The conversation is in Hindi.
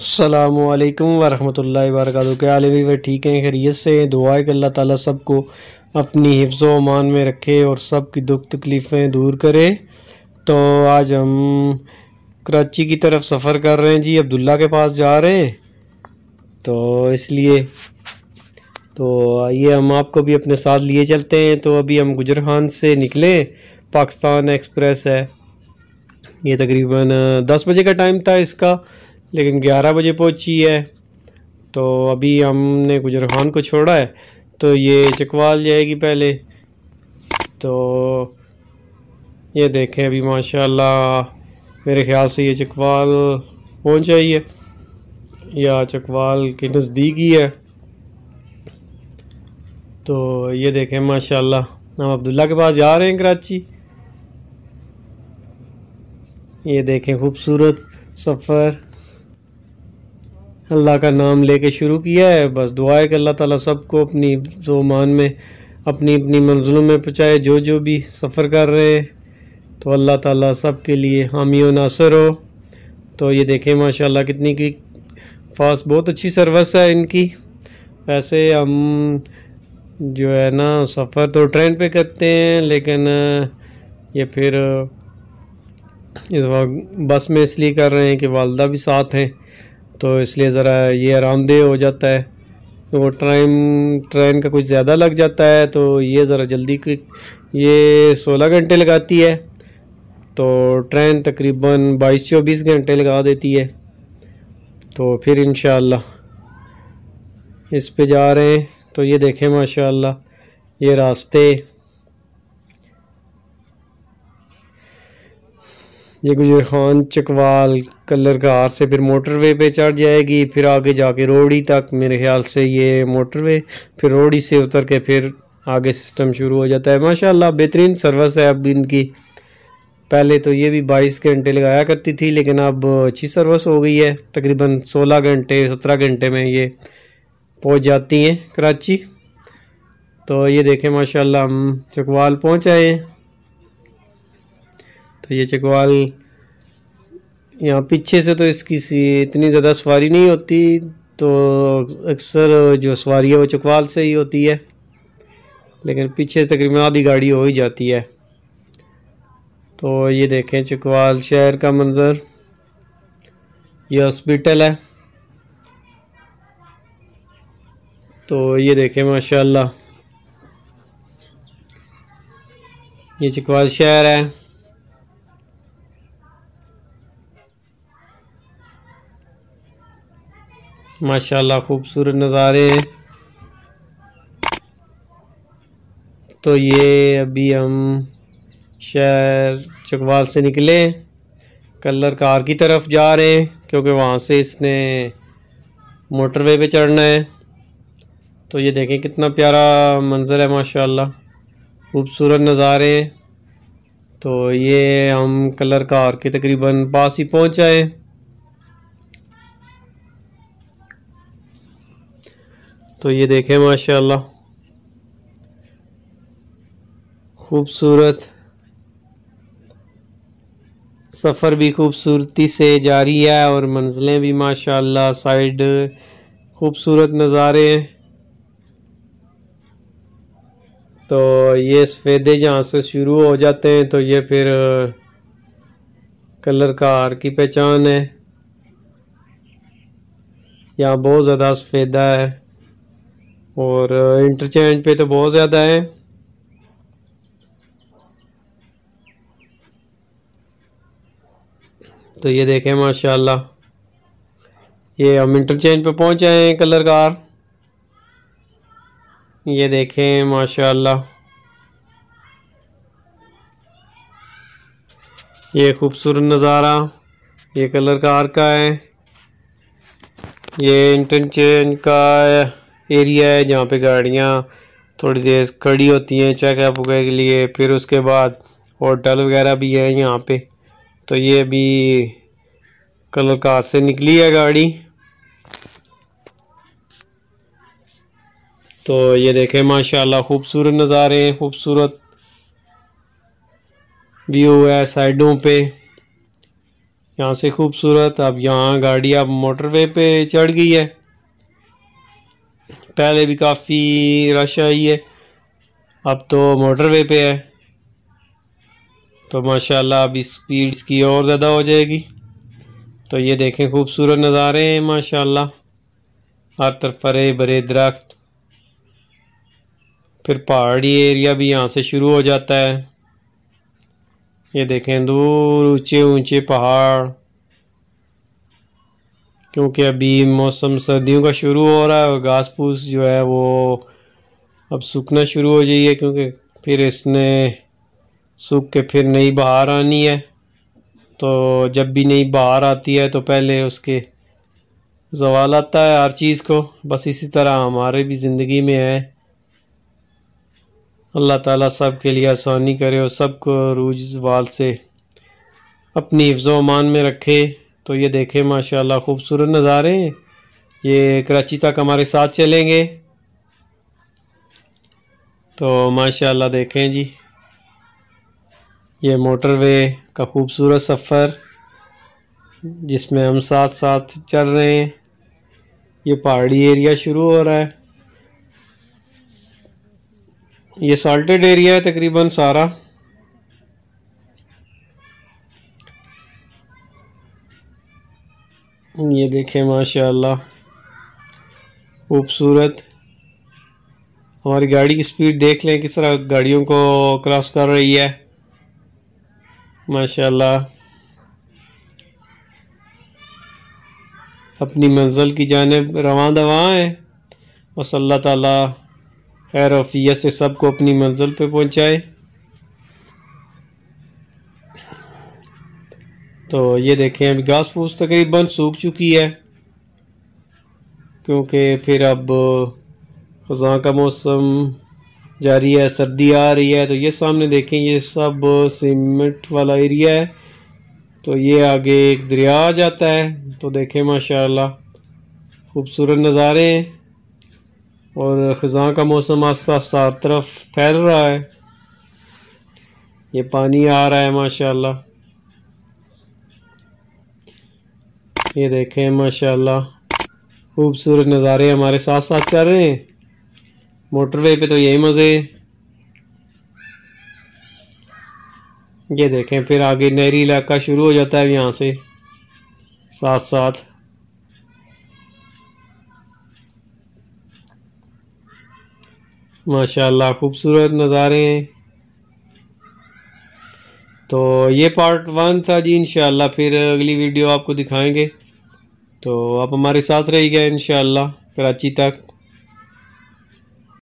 अल्लाम वरहमल वरक़ के ठीक हैं खैरियत से दुआ है कि अल्लाह ताला सबको अपनी हिफ्ज़ अमान में रखे और सब की दुख तकलीफ़ें दूर करे तो आज हम कराची की तरफ सफ़र कर रहे हैं जी अब्दुल्ला के पास जा रहे हैं तो इसलिए तो आइए हम आपको भी अपने साथ लिए चलते हैं तो अभी हम गुजर खान से निकले पाकिस्तान एक्सप्रेस है ये तकरीबन दस बजे का टाइम था इसका लेकिन 11 बजे पहुंची है तो अभी हमने गुजर खान को छोड़ा है तो ये चकवाल जाएगी पहले तो ये देखें अभी माशाल्लाह मेरे ख्याल से ये चकवाल पहुँच जाइए है या चकवाल के नज़दीक ही है तो ये देखें माशाल्लाह हम अब्दुल्ला के पास जा रहे हैं कराची ये देखें खूबसूरत सफ़र अल्लाह का नाम लेके शुरू किया है बस दुआ है कि अल्लाह ताला सबको अपनी जो मान में अपनी अपनी मंजिलों में पहुँचाए जो जो भी सफ़र कर रहे हैं तो अल्लाह ताला सब के लिए हामी नासर हो तो ये देखें माशाल्लाह कितनी की फास्ट बहुत अच्छी सर्विस है इनकी वैसे हम जो है ना सफ़र तो ट्रेन पे करते हैं लेकिन ये फिर इस वक्त बस में इसलिए कर रहे हैं कि वालदा भी साथ हैं तो इसलिए ज़रा ये आरामदेह हो जाता है तो वो टाइम ट्रेन का कुछ ज़्यादा लग जाता है तो ये ज़रा जल्दी ये सोलह घंटे लगाती है तो ट्रेन तकरीबन बाईस चौबीस घंटे लगा देती है तो फिर इन इस पे जा रहे हैं तो ये देखें माशाल्लाह ये रास्ते ये गुजर खान चकवाल कलर का हार से फिर मोटरवे पे चढ़ जाएगी फिर आगे जाके रोड़ी तक मेरे ख्याल से ये मोटरवे फिर रोड़ी से उतर के फिर आगे सिस्टम शुरू हो जाता है माशाल्लाह बेहतरीन सर्विस है अब इनकी पहले तो ये भी 22 घंटे लगाया करती थी लेकिन अब अच्छी सर्विस हो गई है तकरीबन 16 घंटे 17 घंटे में ये पहुंच जाती हैं कराची तो ये देखें माशाल्लाह हम चकवाल पहुँच आए हैं तो ये चकवाल यहाँ पीछे से तो इसकी सी इतनी ज़्यादा सवारी नहीं होती तो अक्सर जो सवारी है वो चकवाल से ही होती है लेकिन पीछे से तकरीबन आधी गाड़ी हो ही जाती है तो ये देखें चकवाल शहर का मंज़र ये हॉस्पिटल है तो ये देखें माशाल्लाह ये चकवाल शहर है माशाल्लाह खूबसूरत नज़ारे तो ये अभी हम शहर चकवाल से निकले कलर कार की तरफ जा रहे हैं क्योंकि वहाँ से इसने मोटरवे पे चढ़ना है तो ये देखें कितना प्यारा मंज़र है माशाल्लाह खूबसूरत नज़ारे तो ये हम कलर कार के तकरीबन पास ही पहुँचाएँ तो ये देखें माशाल्लाह खूबसूरत सफ़र भी खूबसूरती से जारी है और मंजिलें भी माशाल्लाह साइड खूबसूरत नज़ारे हैं तो ये सफ़ेदे जहाँ से शुरू हो जाते हैं तो ये फिर कलर का हार की पहचान है यहाँ बहुत ज़्यादा सफ़ेदा है और इंटरचेंज पे तो बहुत ज़्यादा है तो ये देखें माशाल्लाह ये हम इंटरचेंज पे पहुंच आए हैं कलर कार ये देखें माशाल्लाह ये खूबसूरत नज़ारा ये कलर कार का है ये इंटरचेंज का है। एरिया है जहाँ पे गाड़ियाँ थोड़ी देर खड़ी होती हैं चेकअप के लिए फिर उसके बाद होटल वगैरह भी है यहाँ पे तो ये अभी कलकात से निकली है गाड़ी तो ये देखें माशाल्लाह खूबसूरत नज़ारे हैं खूबसूरत व्यू है साइडों पे यहाँ से खूबसूरत अब यहाँ गाड़ी अब मोटरवे पे चढ़ गई है पहले भी काफ़ी रश आई है अब तो मोटरवे पे है तो माशाल्लाह अभी स्पीड्स की और ज़्यादा हो जाएगी तो ये देखें खूबसूरत नज़ारे हैं माशाल्लाह हर तरफ हरे भरे दरख्त फिर पहाड़ी एरिया भी यहाँ से शुरू हो जाता है ये देखें दूर ऊंचे ऊंचे पहाड़ क्योंकि अभी मौसम सर्दियों का शुरू हो रहा है और घास फूस जो है वो अब सूखना शुरू हो जाइए क्योंकि फिर इसने सूख के फिर नई बहार आनी है तो जब भी नई बहार आती है तो पहले उसके जवाल आता है हर चीज़ को बस इसी तरह हमारे भी ज़िंदगी में है अल्लाह ताला सब के लिए आसानी करे और सबको रूज वाल से अपनी हिफ्ज़ो अमान में रखे तो ये देखें माशाल्लाह खूबसूरत नज़ारे हैं ये कराची तक हमारे साथ चलेंगे तो माशाल्लाह देखें जी ये मोटरवे का खूबसूरत सफ़र जिसमें हम साथ साथ चल रहे हैं ये पहाड़ी एरिया शुरू हो रहा है ये साल्टेड एरिया है तकरीबन सारा ये देखें माशाल्लाह खूबसूरत हमारी गाड़ी की स्पीड देख लें किस तरह गाड़ियों को क्रॉस कर रही है माशाल्लाह अपनी मंजिल की जानब रवान दवा है बस अल्लाह ताला खैर वफियत से सबको अपनी मंजिल पे पहुंचाए तो ये देखें अभी घास फूस तकरीबन सूख चुकी है क्योंकि फिर अब ख़जा का मौसम जारी है सर्दी आ रही है तो ये सामने देखें ये सब सीमेंट वाला एरिया है तो ये आगे एक दरिया आ जाता है तो देखें माशाल्लाह खूबसूरत नज़ारे हैं और ख़जा का मौसम आस्ता आस्ता हर तरफ फैल रहा है ये पानी आ रहा है माशाल्लाह ये देखें माशाल्लाह खूबसूरत नज़ारे हमारे साथ साथ चल रहे हैं मोटरवे पे तो यही मज़े ये देखें फिर आगे नहरी इलाका शुरू हो जाता है यहाँ से साथ साथ माशाल्लाह खूबसूरत नज़ारे हैं तो ये पार्ट वन था जी इन फिर अगली वीडियो आपको दिखाएंगे तो आप हमारे साथ रहिएगा इन कराची तक